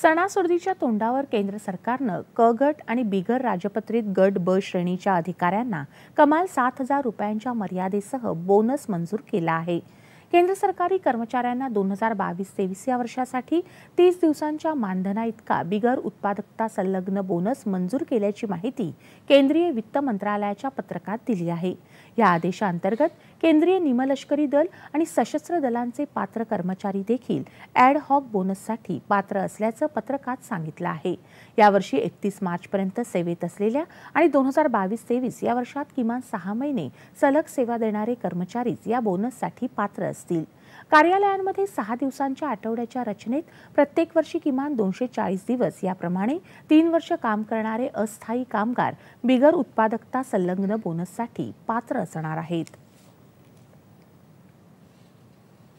सणासुर्दीच्या तोंडावर केंद्र सरकारनं क गट आणि बिगर राजपत्रित गट ब श्रेणीच्या अधिकाऱ्यांना कमाल सात हजार रुपयांच्या मर्यादेसह बोनस मंजूर केला आहे केंद्र सरकारी कर्मचाऱ्यांना दोन हजार बावीस तेवीस या वर्षासाठी तीस दिवसांच्या मानधना इतका बिगर उत्पादकता संलग्न बोनस मंजूर केल्याची माहिती केंद्रीय वित्त मंत्रालयाच्या पत्रकात दिली आहे या आदेशांतर्गत केंद्रीय निमलष्करी दल आणि सशस्त्र दलांचे पात्र कर्मचारी देखील ॲड हॉक बोनससाठी पात्र असल्याचं पत्रकात सांगितलं आहे यावर्षी एकतीस मार्चपर्यंत सेवेत असलेल्या आणि दोन हजार बावीस तेवीस या वर्षात किमान सहा महिने सलग सेवा देणारे कर्मचारीच या बोनससाठी पात्र असतात असतील कार्यालयांमध्ये सहा दिवसांच्या आठवड्याच्या रचनेत प्रत्येक वर्षी किमान दोनशे चाळीस दिवस याप्रमाणे तीन वर्ष काम करणारे अस्थायी कामगार बिगर उत्पादकता संलग्न बोनससाठी पात्र असणार आहेत